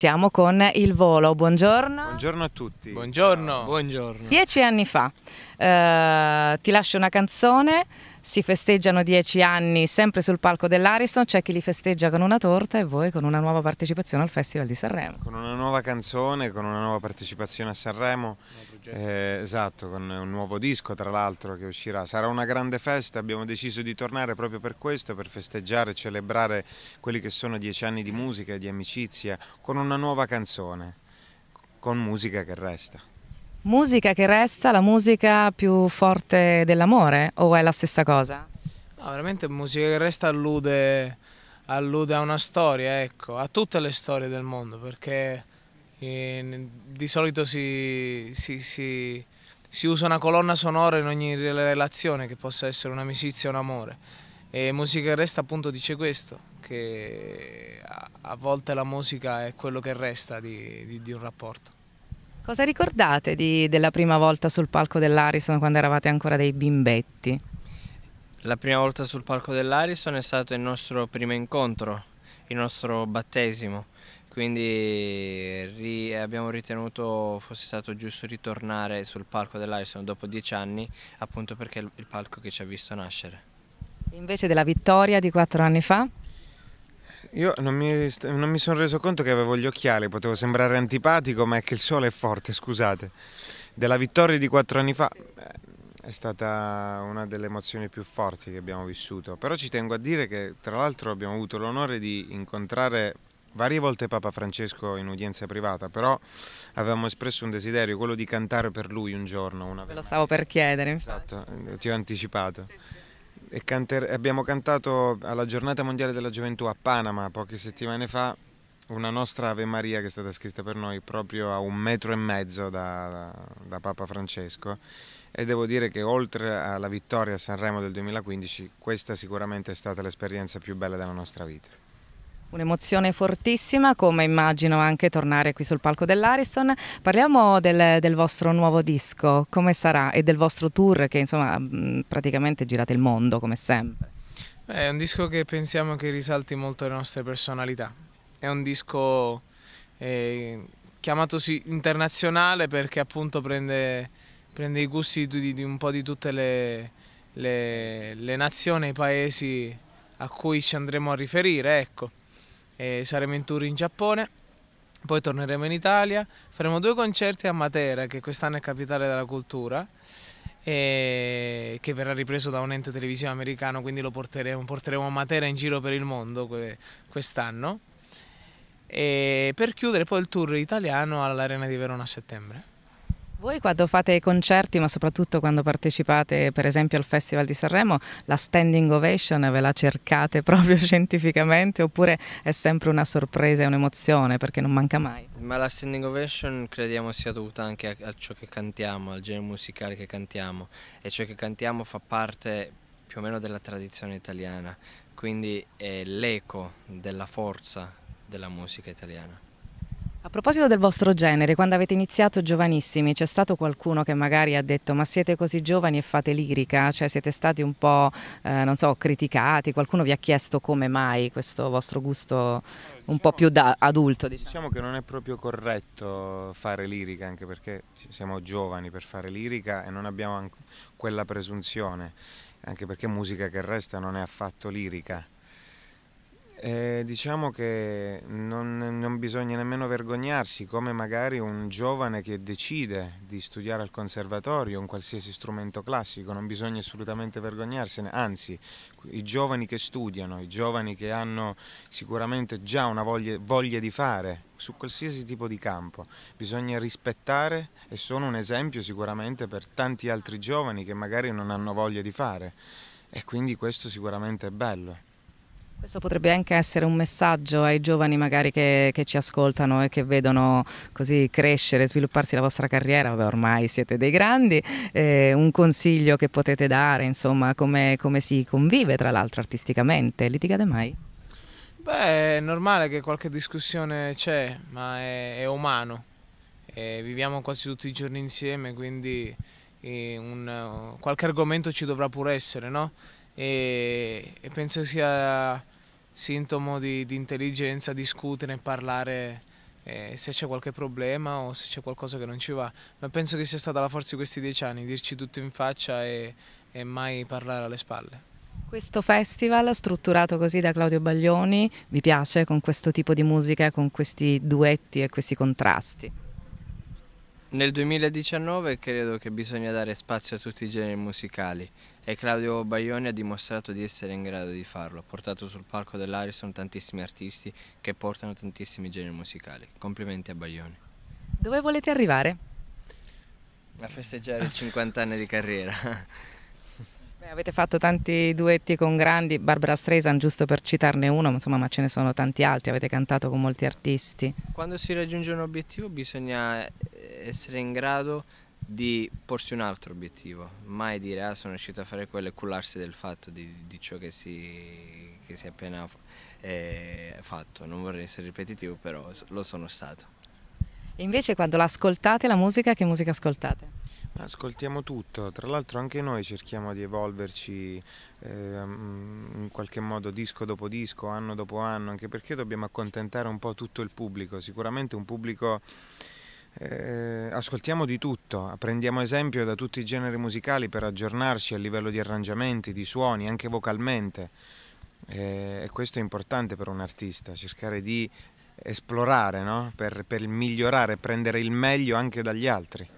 Siamo con il volo, buongiorno. Buongiorno a tutti. Buongiorno. Buongiorno. Dieci anni fa eh, ti lascio una canzone si festeggiano dieci anni sempre sul palco dell'Ariston, c'è chi li festeggia con una torta e voi con una nuova partecipazione al Festival di Sanremo. Con una nuova canzone, con una nuova partecipazione a Sanremo, eh, esatto, con un nuovo disco tra l'altro che uscirà. Sarà una grande festa, abbiamo deciso di tornare proprio per questo, per festeggiare, celebrare quelli che sono dieci anni di musica e di amicizia con una nuova canzone, con musica che resta. Musica che resta la musica più forte dell'amore o è la stessa cosa? No, ah, veramente musica che resta allude, allude a una storia, ecco, a tutte le storie del mondo, perché in, di solito si, si, si, si, usa una colonna sonora in ogni relazione, che possa essere un'amicizia o un amore. E musica che resta appunto dice questo, che a, a volte la musica è quello che resta di, di, di un rapporto. Cosa ricordate di, della prima volta sul palco dell'Arison quando eravate ancora dei bimbetti? La prima volta sul palco dell'Arison è stato il nostro primo incontro, il nostro battesimo, quindi ri, abbiamo ritenuto fosse stato giusto ritornare sul palco dell'Arison dopo dieci anni, appunto perché è il palco che ci ha visto nascere. Invece della vittoria di quattro anni fa? Io non mi, non mi sono reso conto che avevo gli occhiali, potevo sembrare antipatico, ma è che il sole è forte, scusate. Della vittoria di quattro anni fa eh, è stata una delle emozioni più forti che abbiamo vissuto, però ci tengo a dire che tra l'altro abbiamo avuto l'onore di incontrare varie volte Papa Francesco in udienza privata, però avevamo espresso un desiderio, quello di cantare per lui un giorno. Una Ve lo stavo per chiedere. Esatto, eh, ti ho anticipato. Sì, sì canter, abbiamo cantato alla giornata mondiale della gioventù a Panama poche settimane fa una nostra Ave Maria che è stata scritta per noi proprio a un metro e mezzo da, da, Papa Francesco e devo dire che oltre alla vittoria a Sanremo del 2015 questa sicuramente è stata l'esperienza più bella della nostra vita. Un'emozione fortissima, come immagino anche tornare qui sul palco dell'Arison. Parliamo del, del, vostro nuovo disco, come sarà? E del vostro tour che insomma praticamente girate il mondo come sempre. È un disco che pensiamo che risalti molto le nostre personalità. È un disco eh, chiamato internazionale perché appunto prende, prende i gusti di, di, un po' di tutte le, le, le nazioni i paesi a cui ci andremo a riferire, ecco eh, saremo in tour in Giappone, poi torneremo in Italia, faremo due concerti a Matera che quest'anno è capitale della cultura e che verrà ripreso da un ente televisivo americano quindi lo porteremo, porteremo a Matera in giro per il mondo quest'anno e per chiudere poi il tour italiano all'Arena di Verona a settembre. Voi quando fate concerti, ma soprattutto quando partecipate per esempio al Festival di Sanremo, la standing ovation ve la cercate proprio scientificamente oppure è sempre una sorpresa e un'emozione perché non manca mai? Ma la standing ovation crediamo sia dovuta anche a, a ciò che cantiamo, al genere musicale che cantiamo e ciò che cantiamo fa parte più o meno della tradizione italiana, quindi è l'eco della forza della musica italiana. A proposito del vostro genere, quando avete iniziato giovanissimi, c'è stato qualcuno che magari ha detto ma siete così giovani e fate lirica? Cioè siete stati un po', eh, non so, criticati? Qualcuno vi ha chiesto come mai questo vostro gusto un diciamo, po' più da adulto? Diciamo. diciamo che non è proprio corretto fare lirica, anche perché siamo giovani per fare lirica e non abbiamo quella presunzione, anche perché musica che resta non è affatto lirica. Eh, diciamo che non, non, bisogna nemmeno vergognarsi, come magari un giovane che decide di studiare al conservatorio un qualsiasi strumento classico, non bisogna assolutamente vergognarsene, anzi i giovani che studiano, i giovani che hanno sicuramente già una voglia, voglia di fare su qualsiasi tipo di campo, bisogna rispettare e sono un esempio sicuramente per tanti altri giovani che magari non hanno voglia di fare e quindi questo sicuramente è bello. Questo potrebbe anche essere un messaggio ai giovani magari che, che, ci ascoltano e che vedono così crescere, svilupparsi la vostra carriera, Vabbè, ormai siete dei grandi, eh, un consiglio che potete dare, insomma, come, come si convive tra l'altro artisticamente, litigate mai? Beh, è normale che qualche discussione c'è, ma è, è umano, e viviamo quasi tutti i giorni insieme, quindi eh, un, qualche argomento ci dovrà pure essere, no? e, e penso sia sintomo di, di intelligenza discutere e parlare eh, se c'è qualche problema o se c'è qualcosa che non ci va, ma penso che sia stata la forza di questi dieci anni, dirci tutto in faccia e, e mai parlare alle spalle. Questo festival strutturato così da Claudio Baglioni vi piace con questo tipo di musica, con questi duetti e questi contrasti? Nel 2019 credo che bisogna dare spazio a tutti i generi musicali e Claudio Baglioni ha dimostrato di essere in grado di farlo. Ha portato sul palco dell'Arison tantissimi artisti che portano tantissimi generi musicali. Complimenti a Baglioni. Dove volete arrivare? A festeggiare i 50 anni di carriera. Beh, avete fatto tanti duetti con grandi, Barbara Streisand giusto per citarne uno, insomma, ma ce ne sono tanti altri, avete cantato con molti artisti. Quando si raggiunge un obiettivo bisogna essere in grado di porsi un altro obiettivo, mai dire ah sono riuscito a fare quello e cullarsi del fatto di, di ciò che si, che si è appena eh, fatto, non vorrei essere ripetitivo però lo sono stato. E invece quando l'ascoltate la musica, che musica ascoltate? Ascoltiamo tutto, tra l'altro anche noi cerchiamo di evolverci eh, in qualche modo disco dopo disco, anno dopo anno, anche perché dobbiamo accontentare un po' tutto il pubblico, sicuramente un pubblico eh, ascoltiamo di tutto, prendiamo esempio da tutti i generi musicali per aggiornarci a livello di arrangiamenti, di suoni, anche vocalmente. Eh, e questo è importante per un artista, cercare di esplorare no? per, per migliorare, prendere il meglio anche dagli altri.